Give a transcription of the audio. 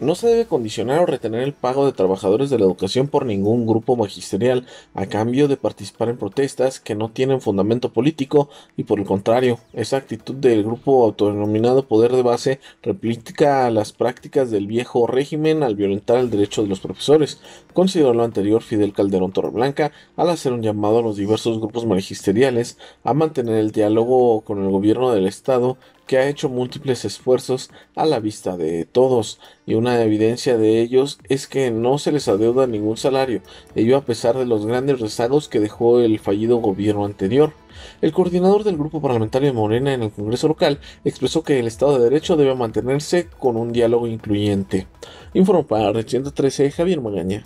No se debe condicionar o retener el pago de trabajadores de la educación por ningún grupo magisterial a cambio de participar en protestas que no tienen fundamento político y por el contrario, esa actitud del grupo autodenominado poder de base replica las prácticas del viejo régimen al violentar el derecho de los profesores. Consideró lo anterior Fidel Calderón Torreblanca al hacer un llamado a los diversos grupos magisteriales a mantener el diálogo con el gobierno del Estado que ha hecho múltiples esfuerzos a la vista de todos y una evidencia de ellos es que no se les adeuda ningún salario, ello a pesar de los grandes rezagos que dejó el fallido gobierno anterior. El coordinador del grupo parlamentario de Morena en el Congreso local expresó que el Estado de Derecho debe mantenerse con un diálogo incluyente. Informó para 13 Javier Magaña.